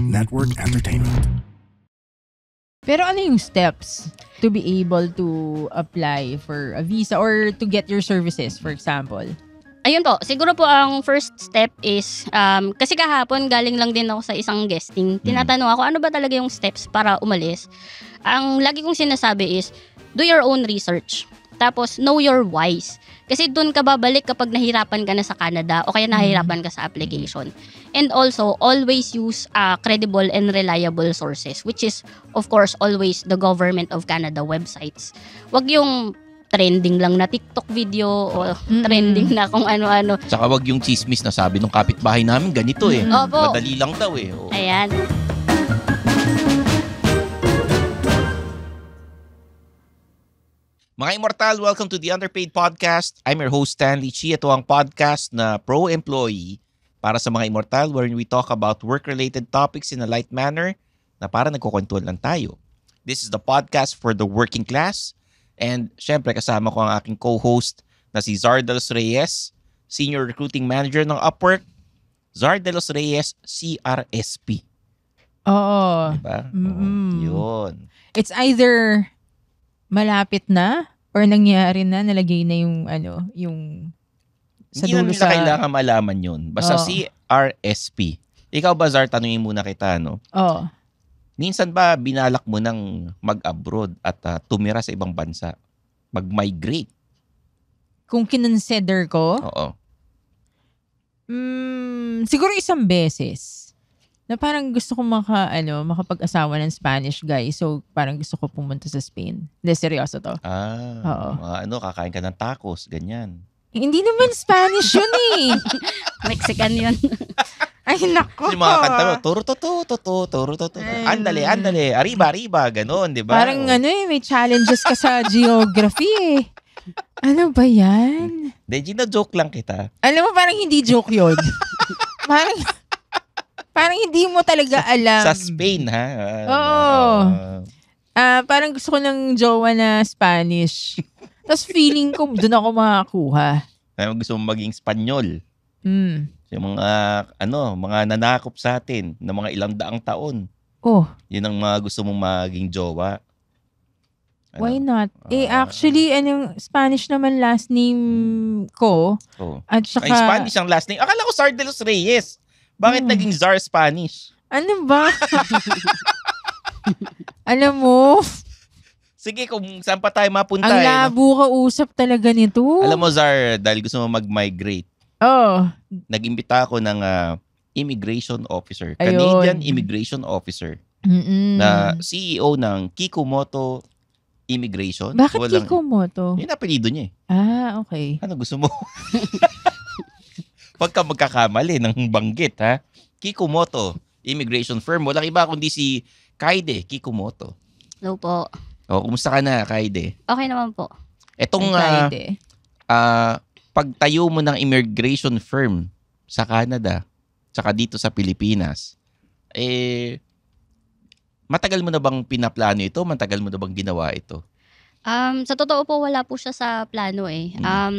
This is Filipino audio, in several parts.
Network Entertainment. Pero ano yung steps to be able to apply for a visa or to get your services, for example? ayun po, siguro po ang first step is, um, kasi kahapon galing lang din ako sa isang guesting. Mm. Tinatanong ako, ano ba talaga yung steps para umalis? Ang lagi kong sinasabi is, do your own research. Tapos, know your wise. Kasi doon ka babalik kapag nahirapan ka na sa Canada o kaya mm. nahirapan ka sa application. And also, always use uh, credible and reliable sources, which is, of course, always the Government of Canada websites. Huwag yung trending lang na TikTok video o mm-hmm. trending na kung ano-ano. Saka wag yung chismis na sabi ng kapitbahay namin, ganito eh. Mm-hmm. Madali lang daw eh. O. Ayan. Mga Immortal, welcome to the Underpaid Podcast. I'm your host, Stanley Chi. Ito ang podcast na pro-employee para sa mga Immortal wherein we talk about work-related topics in a light manner na para nagkukwentuhan lang tayo. This is the podcast for the working class. And syempre, kasama ko ang aking co-host na si Zardelos Reyes, Senior Recruiting Manager ng Upwork. Zardelos Reyes, CRSP. Oo. Diba? Mm-hmm. Oh, yun. It's either malapit na Or nangyari na, nalagay na yung ano, yung sa dulo sa... kailangan malaman yun. Basta oh. CRSP. Ikaw ba, Zar, tanungin muna kita, no? Oh. Minsan ba binalak mo ng mag-abroad at uh, tumira sa ibang bansa? Mag-migrate? Kung kinonsider ko? Oo. Mm, siguro isang beses na parang gusto ko maka, ano, makapag-asawa ng Spanish guy. So, parang gusto ko pumunta sa Spain. Hindi, seryoso to. Ah, Oo. mga ano, kakain ka ng tacos, ganyan. Hindi naman Spanish yun eh. Mexican yun. Ay, nako. Yung mga kanta mo, turo to to to to, turo to to. Andale, andale, arriba, arriba, ganun, di ba? Parang oh. ano eh, may challenges ka sa geography eh. Ano ba yan? Hindi, Gina, joke lang kita. Alam mo, parang hindi joke yun. parang, parang hindi mo talaga alam. Sa Spain, ha? Uh, Oo. Uh, uh, parang gusto ko ng jowa na Spanish. Tapos feeling ko, doon ako makakuha. Kaya gusto mo maging Spanyol. Mm. Yung mga, ano, mga nanakop sa atin na mga ilang daang taon. Oh. Yun ang mga gusto mong maging jowa. Ano? Why not? Uh, eh, actually, ano yung Spanish naman last name hmm. ko. Oh. At saka... Ay, Spanish ang last name. Akala ko Sardelos Reyes. Bakit hmm. naging czar Spanish? Ano ba? Alam mo? Sige, kung saan pa tayo mapunta. Ang labo eh, no? kausap talaga nito. Alam mo, Zar, dahil gusto mo mag-migrate. Oo. Oh. Nag-imbita ako ng uh, immigration officer. Ayun. Canadian immigration officer. Mm-mm. Na CEO ng Kikumoto Immigration. Bakit Walang, Kikumoto? Yun apelido niya eh. Ah, okay. Ano gusto mo? pagka magkakamali ng banggit, ha? Kikumoto, immigration firm. Walang iba kundi si Kaide Kikumoto. Hello po. O, oh, kumusta ka na, Kaide? Okay naman po. Etong uh, ah, Kaide. uh, pagtayo mo ng immigration firm sa Canada, tsaka dito sa Pilipinas, eh, matagal mo na bang pinaplano ito? Matagal mo na bang ginawa ito? Um, sa totoo po, wala po siya sa plano eh. Hmm. Um,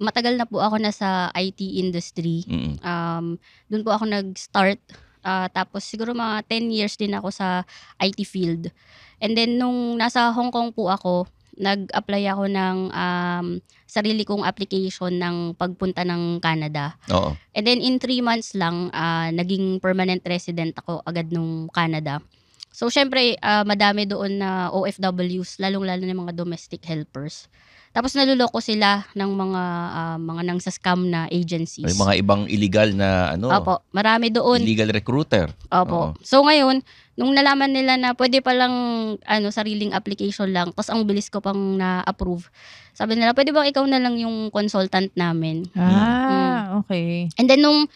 matagal na po ako na sa IT industry. Mm-hmm. Um, doon po ako nag-start. Uh, tapos siguro mga 10 years din ako sa IT field. And then nung nasa Hong Kong po ako, nag-apply ako ng um, sarili kong application ng pagpunta ng Canada. Oo. And then in 3 months lang, uh, naging permanent resident ako agad nung Canada. So syempre, uh, madami doon na OFWs, lalong-lalo ng mga domestic helpers. Tapos naluloko sila ng mga uh, mga nang sa scam na agencies. May mga ibang illegal na ano. Opo, marami doon. Illegal recruiter. Opo. Oo. So ngayon, nung nalaman nila na pwede pa lang ano sariling application lang, tapos ang bilis ko pang na-approve. Sabi nila, pwede bang ikaw na lang yung consultant namin? Ah, mm. okay. And then nung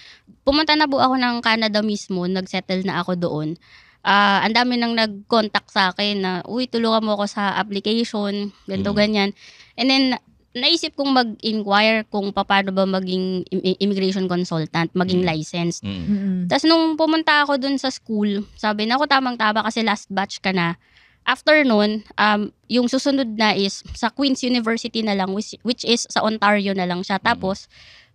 pumunta na po ako ng Canada mismo, nagsettle na ako doon uh, ang dami nang nag-contact sa akin na, uy, tulungan mo ako sa application, ganito, mm. ganyan. And then, naisip kong mag-inquire kung paano ba maging immigration consultant, maging mm. licensed. Mm. Mm. Tapos nung pumunta ako dun sa school, sabi na ako tamang-tama kasi last batch ka na. After nun, um, yung susunod na is sa Queen's University na lang, which, which is sa Ontario na lang siya. Mm. Tapos,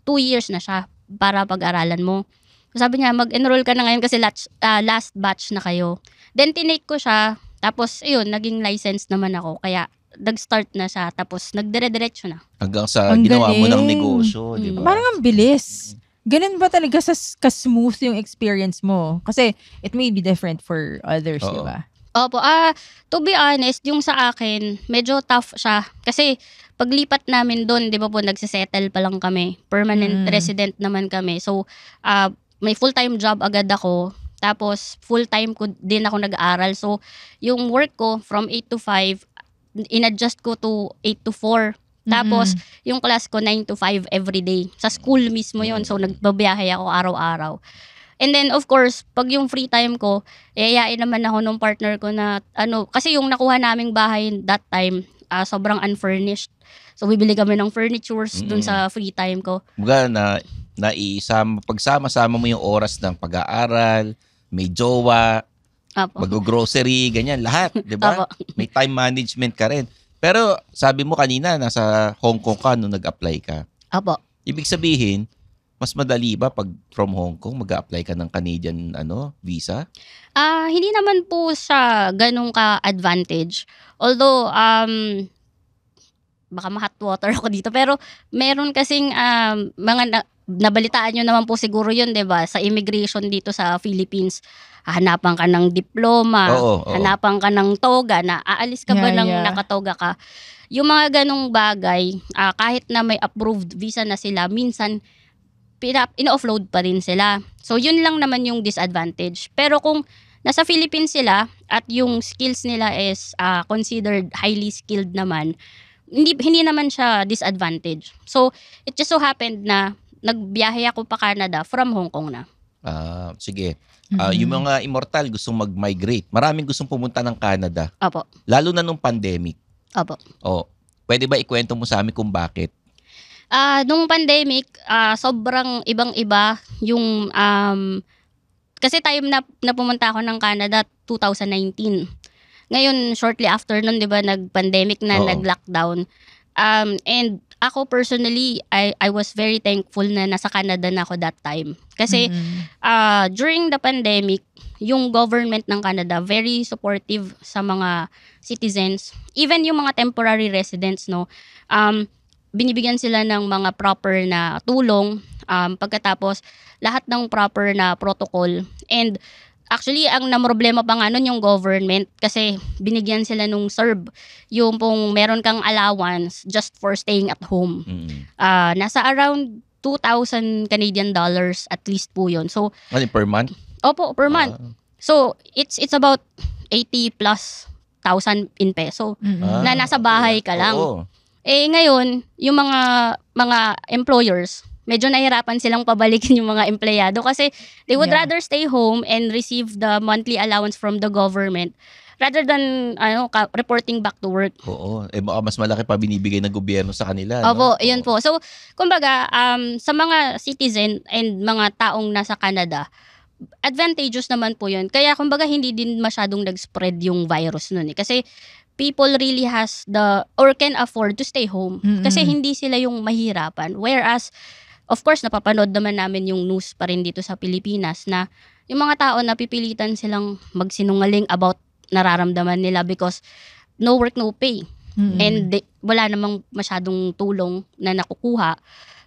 two years na siya para pag-aralan mo. Sabi niya, mag-enroll ka na ngayon kasi last, uh, ah, last batch na kayo. Then, tinake ko siya. Tapos, ayun, naging licensed naman ako. Kaya, nag-start na siya tapos nagdire-diretso na. Hanggang sa ang ginawa galing. mo ng negosyo, mm. di ba? Parang ang bilis. Ganun ba talaga sa ka-smooth yung experience mo? Kasi it may be different for others, di ba? Opo. Ah, uh, to be honest, yung sa akin, medyo tough siya. Kasi paglipat namin doon, di ba po, nagsisettle pa lang kami. Permanent mm. resident naman kami. So, ah, uh, may full-time job agad ako. Tapos, full-time ko din ako nag-aaral. So, yung work ko, from 8 to 5, inadjust ko to 8 to 4. Tapos, mm-hmm. yung class ko, 9 to 5 every day. Sa school mismo yon So, mm-hmm. nagbabiyahe ako araw-araw. And then, of course, pag yung free time ko, iayain naman ako nung partner ko na, ano, kasi yung nakuha naming bahay that time, uh, sobrang unfurnished. So, bibili kami ng furnitures mm-hmm. sa free time ko. Baga na, naiisama, pagsama-sama mo yung oras ng pag-aaral, may jowa, Apo. Mag-grocery, ganyan, lahat, di ba? May time management ka rin. Pero sabi mo kanina, nasa Hong Kong ka nung nag-apply ka. Apo. Ibig sabihin, mas madali ba pag from Hong Kong mag-apply ka ng Canadian ano visa? Ah, uh, hindi naman po sa ganun ka advantage. Although um baka mahat water ako dito pero meron kasing um, mga na- nabalitaan nyo naman po siguro yun, di ba? Sa immigration dito sa Philippines, hanapan ka ng diploma, oo, oo. hanapan ka ng toga, na aalis ka yeah, ba ng yeah. nakatoga ka? Yung mga ganong bagay, uh, kahit na may approved visa na sila, minsan in offload pa rin sila. So yun lang naman yung disadvantage. Pero kung nasa Philippines sila at yung skills nila is uh, considered highly skilled naman, hindi hindi naman siya disadvantage. So it just so happened na nagbiyahe ako pa Canada from Hong Kong na. Ah, sige. Uh, mm-hmm. Yung mga immortal gustong mag-migrate. Maraming gustong pumunta ng Canada. Opo. Lalo na nung pandemic. Opo. O, oh, pwede ba ikwento mo sa amin kung bakit? Ah, uh, nung pandemic, uh, sobrang ibang-iba yung um, kasi time na, na pumunta ako ng Canada 2019. Ngayon shortly after nun, 'di ba, nag-pandemic na, Oo. nag-lockdown. Um, and ako personally, I, I was very thankful na nasa Canada na ako that time. Kasi mm-hmm. uh, during the pandemic, yung government ng Canada very supportive sa mga citizens, even yung mga temporary residents, no. Um, binibigyan sila ng mga proper na tulong um, pagkatapos lahat ng proper na protocol and Actually, ang na problema pa nga nun yung government kasi binigyan sila nung SERB yung pong meron kang allowance just for staying at home. Mm. Uh, nasa around 2,000 Canadian dollars at least po yun. So, ano, per month? Opo, per month. Ah. So, it's it's about 80 plus thousand in peso mm-hmm. Ah, na nasa bahay ka lang. Oo. Eh ngayon, yung mga mga employers medyo nahirapan silang pabalikin yung mga empleyado kasi they would yeah. rather stay home and receive the monthly allowance from the government rather than ano reporting back to work. Oo, eh mas malaki pa binibigay ng gobyerno sa kanila. Opo, no? yun Oo. po. So, kumbaga um sa mga citizen and mga taong nasa Canada, advantageous naman po yun. Kaya kumbaga hindi din masyadong nag-spread yung virus noon eh. Kasi people really has the or can afford to stay home mm-hmm. kasi hindi sila yung mahirapan whereas of course, napapanood naman namin yung news pa rin dito sa Pilipinas na yung mga tao napipilitan silang magsinungaling about nararamdaman nila because no work, no pay. Mm-hmm. And they, wala namang masyadong tulong na nakukuha.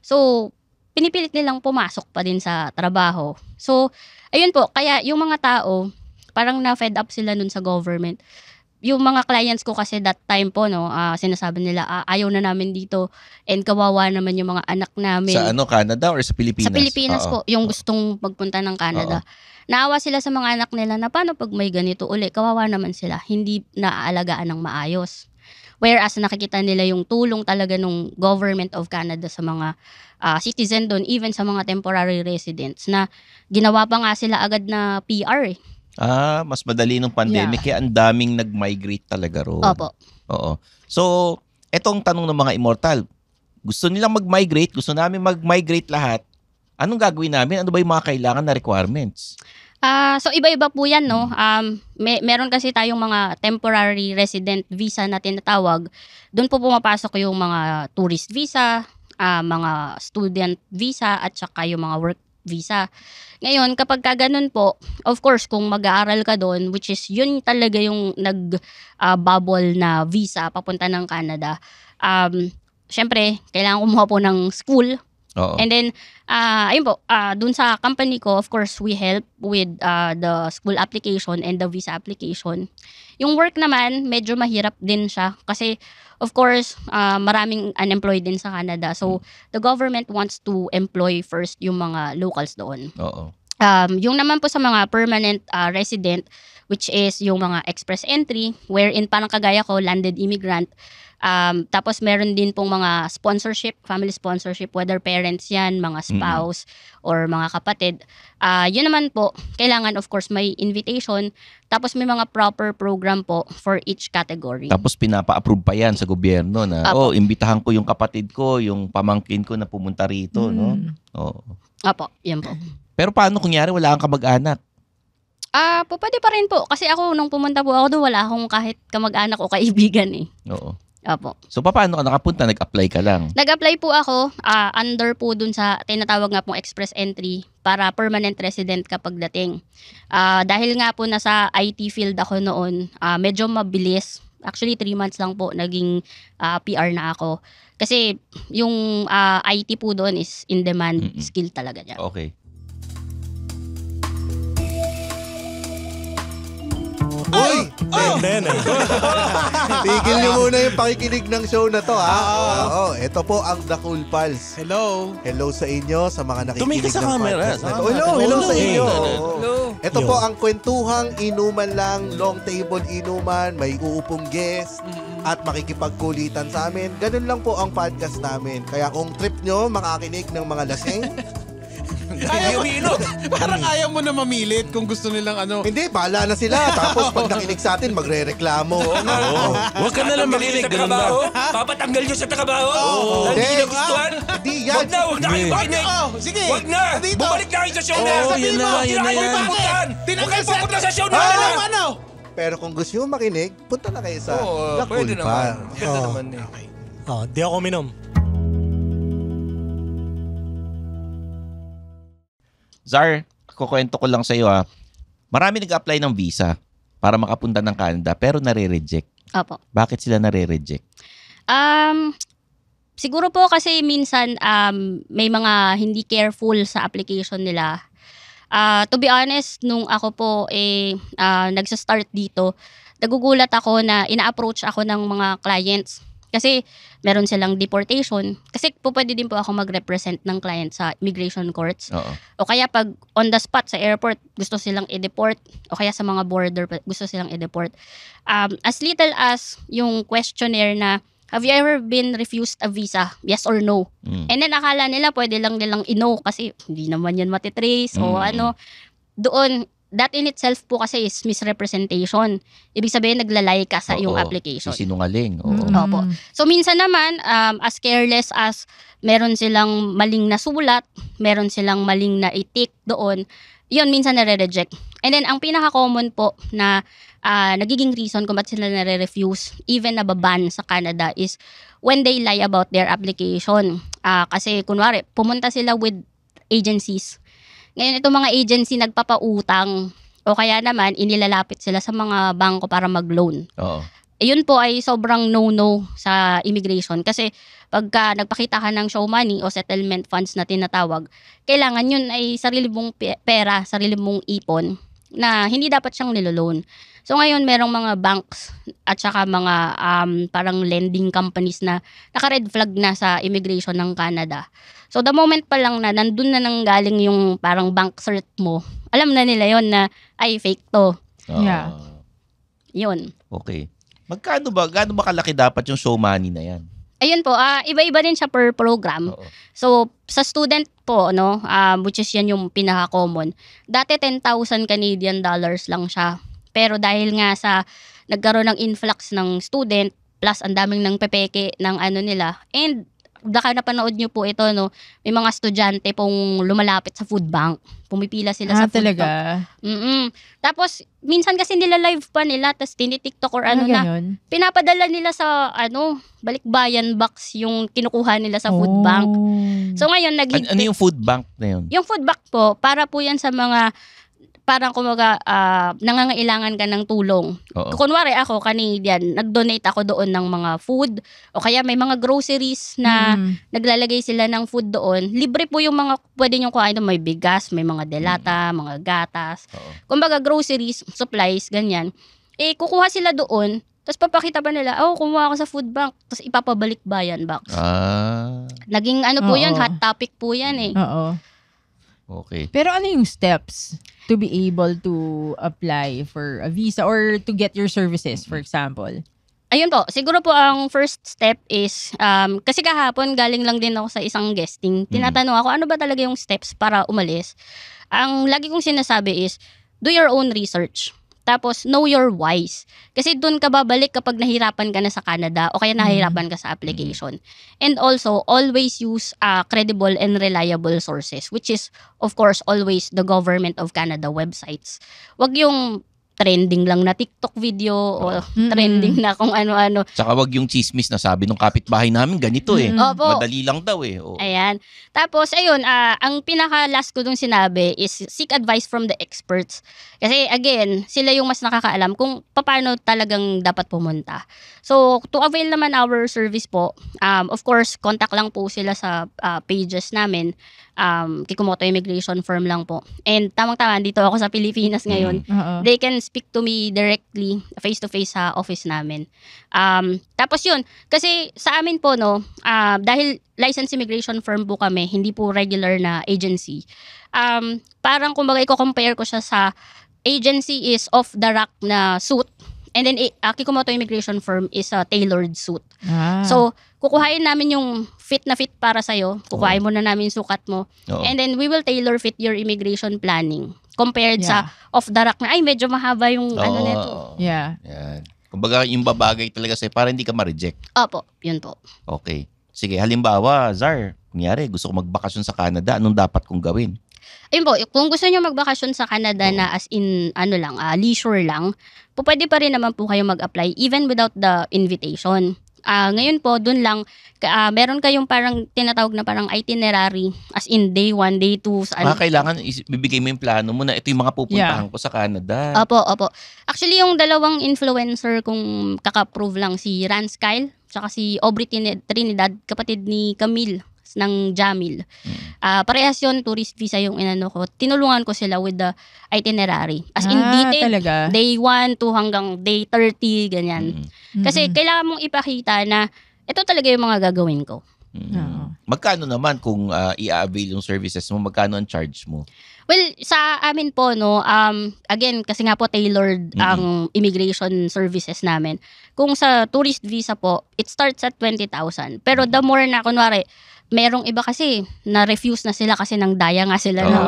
So, pinipilit nilang pumasok pa din sa trabaho. So, ayun po, kaya yung mga tao, parang na-fed up sila nun sa government yung mga clients ko kasi that time po, no, uh, sinasabi nila, uh, ayaw na namin dito and kawawa naman yung mga anak namin. Sa ano, Canada or sa Pilipinas? Sa Pilipinas Oo. po, yung gustong magpunta ng Canada. Oo. Naawa sila sa mga anak nila na paano pag may ganito uli, kawawa naman sila, hindi naaalagaan ng maayos. Whereas nakikita nila yung tulong talaga ng government of Canada sa mga uh, citizen doon, even sa mga temporary residents na ginawa pa nga sila agad na PR eh Ah, mas madali nung pandemic. Yeah. Kaya ang daming nag-migrate talaga ro. Opo. Oo. So, etong tanong ng mga immortal. Gusto nilang mag-migrate. Gusto namin mag-migrate lahat. Anong gagawin namin? Ano ba yung mga kailangan na requirements? Ah, uh, so iba-iba po 'yan, no. Um may, meron kasi tayong mga temporary resident visa na tinatawag. Doon po pumapasok yung mga tourist visa, uh, mga student visa at saka yung mga work visa. Ngayon, kapag ka ganun po, of course, kung mag-aaral ka doon, which is yun talaga yung nag-bubble ah, uh, na visa papunta ng Canada, um, syempre, kailangan kumuha po ng school. Oo. And then, uh, ayun po, uh, dun sa company ko, of course, we help with uh, the school application and the visa application. Yung work naman, medyo mahirap din siya kasi of course, uh, maraming unemployed din sa Canada. So, hmm. the government wants to employ first yung mga locals doon. Oo. Um, yung naman po sa mga permanent uh, resident, which is yung mga express entry, wherein parang kagaya ko, landed immigrant, Um, tapos meron din pong mga sponsorship, family sponsorship, whether parents yan, mga spouse, mm-hmm. or mga kapatid. Uh, yun naman po, kailangan of course may invitation, tapos may mga proper program po for each category. Tapos pinapa-approve pa yan sa gobyerno na, Apo. oh, imbitahan ko yung kapatid ko, yung pamangkin ko na pumunta rito, mm. no? Oo. Apo, yan po. Pero paano kunyari wala kang kamag-anak? Ah, uh, po, pwede pa rin po. Kasi ako, nung pumunta po ako doon, wala akong kahit kamag-anak o kaibigan eh. Oo. Opo. So paano ka nakapunta? Nag-apply ka lang? Nag-apply po ako uh, under po dun sa tinatawag nga pong express entry para permanent resident kapag dating. Uh, ah, dahil nga po nasa IT field ako noon, uh, medyo mabilis. Actually, 3 months lang po naging uh, PR na ako. Kasi yung uh, IT po doon is in-demand mm-hmm. skill talaga niya. Okay. Bandana. Oh! Tigil niyo muna yung pakikinig ng show na to, ha? Oo. Ito po ang The Cool Pals. Hello. Hello sa inyo, sa mga nakikinig Tumingin ng camera. podcast na to. Hello, hello sa inyo. Hello. Ito po ang kwentuhang inuman lang, long table inuman, may uupong guest, at makikipagkulitan sa amin. Ganun lang po ang podcast namin. Kaya kung trip nyo makakinig ng mga lasing, Ayaw umiinot. Parang ayaw mo na mamilit kung gusto nilang ano. Hindi, bahala na sila. Tapos pag nakinig sa atin, magre-reklamo. Oo. Oh, Huwag ka na lang makinig. Sa ganun trabaho. na. Papatanggal nyo sa trabaho. Hindi na gustuhan. Hindi yan. Huwag na, huwag na kayo makinig. Oo, oh, sige. Huwag na. Ah, Bumalik na kayo sa show na. Oo, yun na, yun na yan. Eh. Huwag kayo pupunta sa show na. Ah. Ah. Ano, ano, Pero kung gusto nyo makinig, punta na kayo sa Oo, pwede naman. Ganda naman eh. Okay. Oh, di ako minom. Zar, kukwento ko lang sa iyo ha. Ah. Marami nag-apply ng visa para makapunta ng Canada pero nare-reject. Opo. Bakit sila nare-reject? Um, siguro po kasi minsan um, may mga hindi careful sa application nila. Uh, to be honest, nung ako po eh, uh, nagsa-start dito, nagugulat ako na ina-approach ako ng mga clients kasi meron silang deportation. Kasi po pwede din po ako mag-represent ng client sa immigration courts. Oo. O kaya pag on the spot sa airport, gusto silang i-deport. O kaya sa mga border, gusto silang i-deport. Um, as little as yung questionnaire na, have you ever been refused a visa? Yes or no? Mm. And then akala nila pwede lang nilang i-no kasi hindi naman yan matitrace mm. o hmm. ano. Doon, that in itself po kasi is misrepresentation. Ibig sabihin, naglalay ka sa oo, iyong application. Sinungaling. Oo. Mm. Opo. So, minsan naman, um, as careless as meron silang maling nasulat, meron silang maling na itik doon, yun, minsan nare-reject. And then, ang pinaka-common po na uh, nagiging reason kung ba't sila nare-refuse, even na baban sa Canada, is when they lie about their application. Uh, kasi, kunwari, pumunta sila with agencies ngayon, itong mga agency nagpapautang o kaya naman inilalapit sila sa mga bangko para mag-loan. Oo. Yun po ay sobrang no-no sa immigration kasi pagka nagpakita ka ng show money o settlement funds na tinatawag, kailangan yun ay sarili mong pera, sarili mong ipon na hindi dapat siyang nilo-loan. So ngayon merong mga banks at saka mga um, parang lending companies na naka-red flag na sa immigration ng Canada. So the moment pa lang na nandun na nanggaling yung parang bank cert mo, alam na nila yon na ay fake to. Uh, yeah. Yun. Okay. Magkano ba, gaano ba kalaki dapat yung show money na yan? ayun po, uh, iba-iba din siya per program. Oo. So, sa student po, no, uh, ah, which is yan yung pinaka-common, dati 10,000 Canadian dollars lang siya. Pero dahil nga sa nagkaroon ng influx ng student, plus ang daming ng pepeke ng ano nila, and baka napanood nyo po ito, no, may mga estudyante pong lumalapit sa food bank. Pumipila sila ah, sa food talaga? bank. Mm-mm. Tapos, minsan kasi nila live pa nila, tapos tinitiktok or ano ah, na. Ganun? Pinapadala nila sa, ano, balikbayan box yung kinukuha nila sa oh. food bank. Oh. So, ngayon, ano naghigpit. Ano, ano yung food bank na yun? Yung food bank po, para po yan sa mga parang kumaga uh, ah, nangangailangan ka ng tulong. Oo. Kunwari ako Canadian, nag-donate ako doon ng mga food o kaya may mga groceries na mm. naglalagay sila ng food doon. Libre po yung mga pwede niyo kuhain doon, may bigas, may mga delata, mm. mga gatas. Oo. Kumbaga groceries, supplies, ganyan. Eh kukuha sila doon, tapos papakita pa nila, oh, kumuha ako sa food bank. Tapos ipapabalik bayan box. Ah. Naging ano po Oo. yan, hot topic po yan eh. Oo. Okay. Pero ano yung steps to be able to apply for a visa or to get your services, for example? Ayun po, siguro po ang first step is, um, kasi kahapon galing lang din ako sa isang guesting. Mm. Tinatanong ako, ano ba talaga yung steps para umalis? Ang lagi kong sinasabi is, do your own research. Tapos, know your whys. Kasi doon ka babalik kapag nahirapan ka na sa Canada o kaya nahirapan mm-hmm. ka sa application. Mm-hmm. And also, always use uh, credible and reliable sources, which is, of course, always the Government of Canada websites. Wag yung trending lang na TikTok video o mm-hmm. trending na kung ano-ano. Tsaka wag yung chismis na sabi nung kapitbahay namin ganito eh. Mm-hmm. Opo. Madali lang daw eh. Oo. Ayan. Tapos ayun, uh, ang pinaka last ko dong sinabi is seek advice from the experts. Kasi again, sila yung mas nakakaalam kung paano talagang dapat pumunta. So, to avail naman our service po, um, of course, contact lang po sila sa uh, pages namin um, Kikumoto Immigration Firm lang po. And tamang-tama, dito ako sa Pilipinas mm-hmm. ngayon. Mm, uh They can speak to me directly, face-to-face sa office namin. Um, tapos yun, kasi sa amin po, no, uh, dahil licensed immigration firm po kami, hindi po regular na agency. Um, parang kumbaga, i-compare ko siya sa agency is off the rack na suit. And then, uh, Kikumoto Immigration Firm is a tailored suit. Ah. So, kukuhain namin yung fit na fit para sa'yo. Kukuhain mo na namin yung sukat mo. Oo. And then we will tailor fit your immigration planning compared Yeah. sa off the rack na, ay, medyo mahaba yung ano neto. Yeah. Yan. Kumbaga, yung babagay talaga sa'yo para hindi ka ma-reject. Opo, yun po. Okay. Sige, halimbawa, Zar, kunyari, gusto ko magbakasyon sa Canada, anong dapat kong gawin? Ayun po, kung gusto nyo magbakasyon sa Canada na as in, ano lang, ah, leisure lang, po pwede pa rin naman po kayo mag-apply even without the invitation uh, ngayon po, doon lang, uh, meron kayong parang tinatawag na parang itinerary as in day 1, day 2. Sa, ah, kailangan bibigay mo yung plano mo na ito yung mga pupuntahan yeah. ko sa Canada. Opo, opo. Actually, yung dalawang influencer kung kaka-prove lang, si Rance Kyle, tsaka si Aubrey Trinidad, kapatid ni Camille ng Jamil. Mm. Uh, parehas 'yon tourist visa yung inano ko. Tinulungan ko sila with the itinerary. As ah, in detail, talaga? day 1 to hanggang day 30, ganyan. Mm. Kasi mm. kailangan mong ipakita na ito talaga yung mga gagawin ko. Mm. Mm-hmm. No. Magkano naman kung uh, i-avail yung services mo, magkano ang charge mo? Well, sa amin po no, um again kasi nga po tailored mm-hmm. ang immigration services namin. Kung sa tourist visa po, it starts at 20,000. Pero the more na kunwari merong iba kasi na refuse na sila kasi nang daya nga sila oh. ng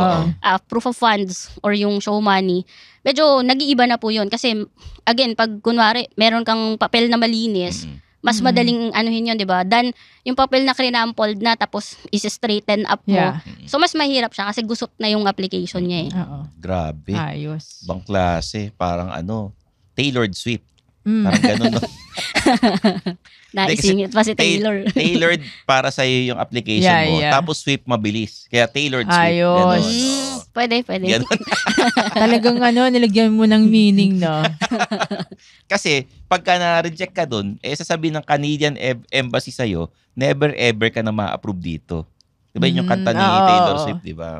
uh, proof of funds or yung show money. Medyo nag-iiba na po yun kasi again pag kunwari meron kang papel na malinis, mm-hmm. mas mm-hmm. madaling anuhin yun, 'di ba? Dan yung papel na crinampled na tapos is-straighten up mo. Yeah. Mm-hmm. So mas mahirap siya kasi gusot na yung application niya eh. Mm-hmm. Oo. Grabe. Ayos. Bang klase, parang ano, tailored sweep. Mm. Parang ganun, no? Naisingit pa si Taylor. ta- tailored para sa iyo yung application yeah, mo. Yeah. Tapos sweep mabilis. Kaya tailored sweep. Ayos. Ganun, mm, no? Pwede, pwede. Talagang ano, nilagyan mo ng meaning, no? Kasi, pagka na-reject ka dun, eh sasabihin ng Canadian e- Embassy sa'yo, never ever ka na ma-approve dito. Diba yun yung mm. kanta ni mm, oh, Taylor Swift, di ba?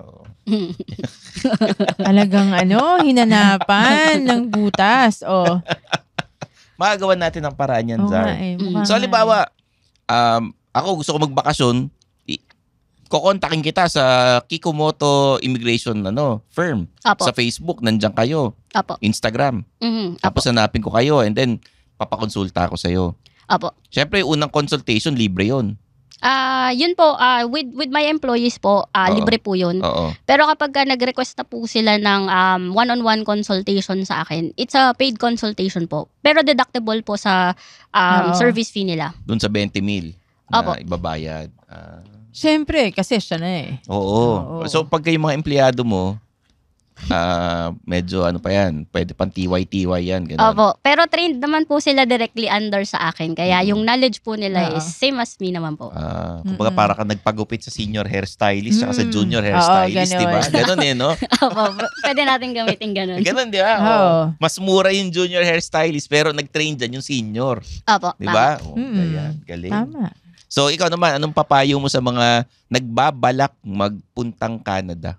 Talagang ano, hinanapan ng butas. Oh magagawa natin ang paraan yan, oh, Zar. Eh, mm. So, halimbawa, eh. um, ako gusto ko magbakasyon, kokontakin kita sa Kikumoto Immigration ano, firm. Apo. Sa Facebook, nandiyan kayo. Apo. Instagram. Mm-hmm. Tapos hanapin ko kayo and then papakonsulta ako sa'yo. Apo. Siyempre, unang consultation, libre yon Ah, uh, yun po uh, with with my employees po, uh, libre po 'yun. Oo. Pero kapag uh, nag-request na po sila ng um, one-on-one consultation sa akin, it's a paid consultation po. Pero deductible po sa um, service fee nila. Doon sa 20 mil na Opo. ibabayad. Ah, Siyempre, kasi siya na eh. oo. Oo. So pag yung mga empleyado mo, uh, medyo ano pa yan, pwede pang TY-TY yan. Ganun. Opo. Pero trained naman po sila directly under sa akin. Kaya mm-hmm. yung knowledge po nila uh-huh. is same as me naman po. Uh, kumbaga mm-hmm. para ka nagpagupit sa senior hairstylist mm-hmm. sa junior hairstylist, di ba? Ganun eh, no? Opo. Pwede natin gamitin ganun. ganun, di ba? Oh. Mas mura yung junior hairstylist pero nag-train dyan yung senior. Opo. Di ba? Oh, mm-hmm. galing. Tama. So ikaw naman, anong papayo mo sa mga nagbabalak magpuntang Canada?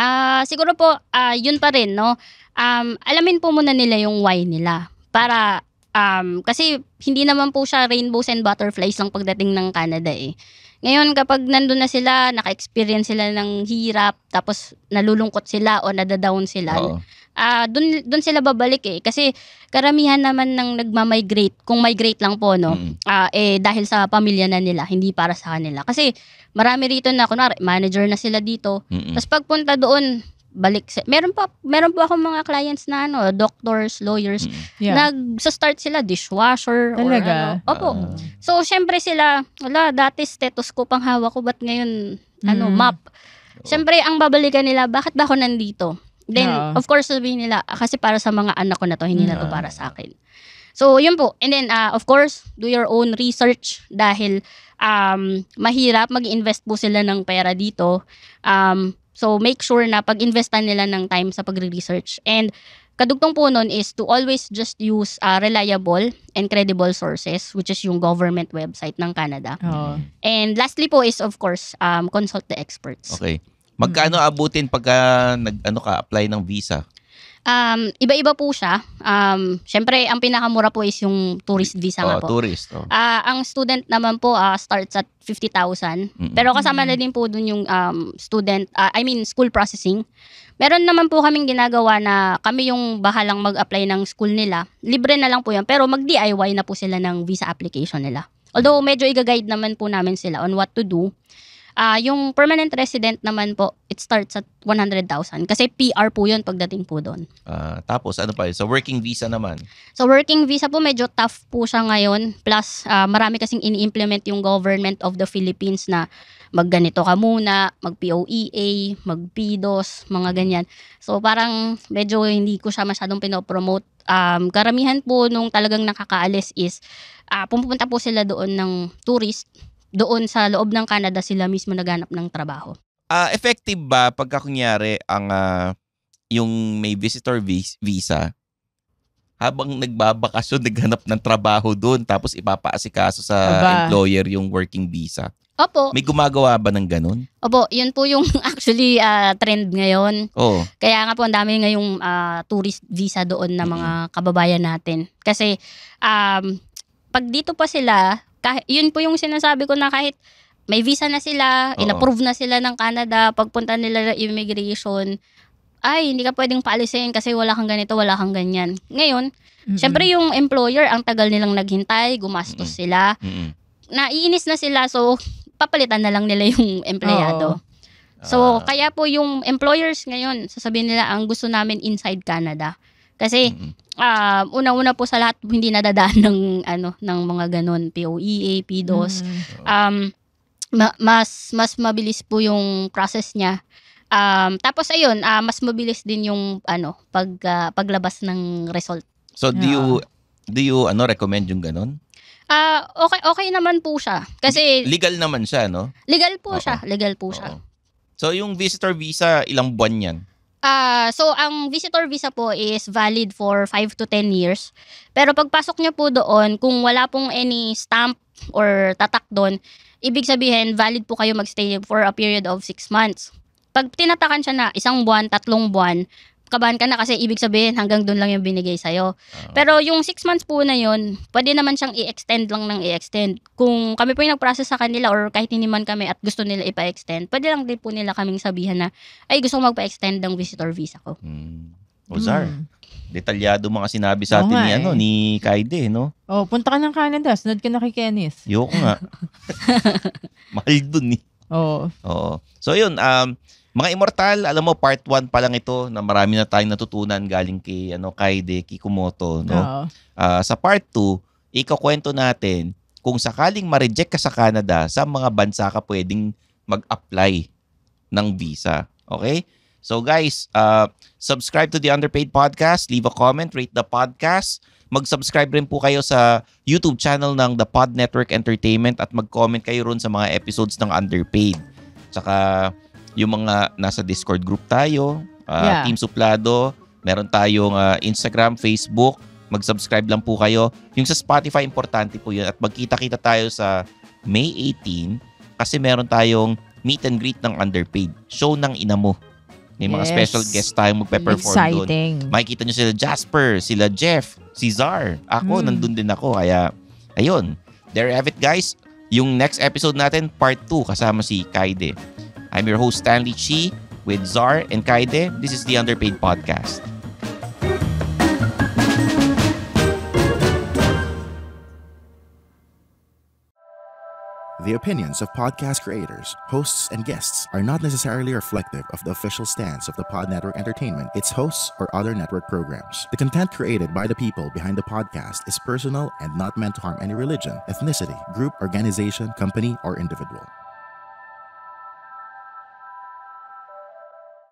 Ah, siguro po, ah, yun pa rin, no? Um, alamin po muna nila yung why nila. Para, um, kasi hindi naman po siya rainbows and butterflies lang pagdating ng Canada eh. Ngayon, kapag nandun na sila, naka-experience sila ng hirap, tapos nalulungkot sila o nadadown sila, Oo. ah dun, dun sila babalik eh. Kasi karamihan naman ng nagmamigrate, kung migrate lang po, no, Mm. ah, eh, dahil sa pamilya na nila, hindi para sa kanila. Kasi marami rito na, kunwari, manager na sila dito. Mm-mm. Tapos pagpunta doon, balik sa, meron pa meron po ako mga clients na ano doctors lawyers mm. yeah. nag sa start sila dishwasher Talaga? or ano opo uh. so syempre sila wala dati stethoscope ang hawak ko but ngayon ano, mm. ano map syempre ang babalikan nila bakit ba ako nandito then uh. of course sabihin nila ah, kasi para sa mga anak ko na to hindi uh. na to mm. para sa akin so yun po and then uh, of course do your own research dahil um mahirap mag-invest po sila ng pera dito um So make sure na pag-investan nila ng time sa pagre-research. And kadugtong po nun is to always just use uh, reliable and credible sources which is yung government website ng Canada. Oh. And lastly po is of course um, consult the experts. Okay. Magkano mm. abutin pagka nag ano ka apply ng visa? Um, iba-iba po siya. Um, Siyempre, ang pinakamura po is yung tourist visa nga oh, po. tourist. Oh. Ah, ang student naman po ah, starts at 50,000. Mm-mm. Pero kasama na din po dun yung um, student, ah, I mean school processing. Meron naman po kaming ginagawa na kami yung bahalang mag-apply ng school nila. Libre na lang po yan. Pero mag-DIY na po sila ng visa application nila. Although medyo i guide naman po namin sila on what to do. Uh, yung permanent resident naman po, it starts at 100,000 kasi PR po yun pagdating po doon. Uh, tapos ano pa yun? So working visa naman? So working visa po medyo tough po siya ngayon. Plus uh, marami kasing ini-implement yung government of the Philippines na magganito ka muna, mag-POEA, mag-PDOS, mga ganyan. So parang medyo hindi ko siya masyadong pinopromote. Um, karamihan po nung talagang nakakaalis is uh, pumupunta po sila doon ng tourist doon sa loob ng Canada sila mismo naganap ng trabaho. Uh, effective ba pagka kunyari ang uh, yung may visitor visa habang nagbabakasyon naghanap ng trabaho doon tapos ipapaasikaso sa Aba. employer yung working visa? Opo. May gumagawa ba ng ganun? Opo, yun po yung actually uh, trend ngayon. Oo. Kaya nga po ang dami ngayong uh, tourist visa doon na mga mm-hmm. kababayan natin. Kasi um, pag dito pa sila, kahit, yun po yung sinasabi ko na kahit may visa na sila, Oo. inapprove na sila ng Canada, pagpunta nila ng immigration, ay, hindi ka pwedeng paalisin kasi wala kang ganito, wala kang ganyan. Ngayon, mm-hmm. syempre yung employer, ang tagal nilang naghintay, gumastos mm-hmm. sila. Mm-hmm. Naiinis na sila, so papalitan na lang nila yung empleyado. Oo. So, uh, kaya po yung employers ngayon, sasabihin nila, ang gusto namin inside Canada. Kasi uh, unang-una po sa lahat hindi nadadaan ng ano ng mga ganun POEA, PDOS. Mm. Um ma- mas mas mabilis po yung process niya. Um tapos ayun, uh, mas mabilis din yung ano pag uh, paglabas ng result. So do you ah. do you ano recommend yung ganun? Ah, uh, okay okay naman po siya. Kasi legal naman siya, no? Legal po Oo. siya, legal po siya. So yung visitor visa ilang buwan 'yan? Ah, uh, so ang visitor visa po is valid for 5 to 10 years. Pero pagpasok niyo po doon, kung wala pong any stamp or tatak doon, ibig sabihin valid po kayo magstay for a period of 6 months. Pag tinatakan siya na isang buwan, tatlong buwan, kabahan ka na kasi ibig sabihin hanggang doon lang yung binigay sa'yo. Uh-huh. Pero yung 6 months po na yun, pwede naman siyang i-extend lang ng i-extend. Kung kami po yung nag-process sa kanila or kahit hindi man kami at gusto nila ipa-extend, pwede lang din po nila kaming sabihan na, ay gusto kong magpa-extend ng visitor visa ko. Hmm. Ozar, hmm. detalyado mga sinabi sa atin oh, ni, ano, ni eh. Kaide, no? Oh, punta ka ng Canada, sunod ka na kay Kenneth. Yoko nga. Mahal dun eh. Oo. Oh. Oo. So yun, um, mga Immortal, alam mo, part 1 pa lang ito na marami na tayong natutunan galing kay ano, Kaide Kikumoto. No? Oh. Uh, sa part 2, ikakwento natin kung sakaling ma-reject ka sa Canada, sa mga bansa ka pwedeng mag-apply ng visa. Okay? So guys, uh, subscribe to the Underpaid Podcast. Leave a comment, rate the podcast. Mag-subscribe rin po kayo sa YouTube channel ng The Pod Network Entertainment at mag-comment kayo rin sa mga episodes ng Underpaid. Tsaka yung mga nasa Discord group tayo, uh, yeah. Team Suplado, meron tayong uh, Instagram, Facebook, mag-subscribe lang po kayo. Yung sa Spotify, importante po yun. At magkita-kita tayo sa May 18 kasi meron tayong meet and greet ng underpaid. Show ng ina mo. May mga yes. special guest tayong magpe-perform Exciting. doon. Makikita nyo sila Jasper, sila Jeff, si Czar. Ako, hmm. nandun din ako. Kaya, ayun. There you have it, guys. Yung next episode natin, part 2, kasama si Kaide. I'm your host, Stanley Chi, with Czar and Kaide. This is the Underpaid Podcast. The opinions of podcast creators, hosts, and guests are not necessarily reflective of the official stance of the Pod Network Entertainment, its hosts, or other network programs. The content created by the people behind the podcast is personal and not meant to harm any religion, ethnicity, group, organization, company, or individual.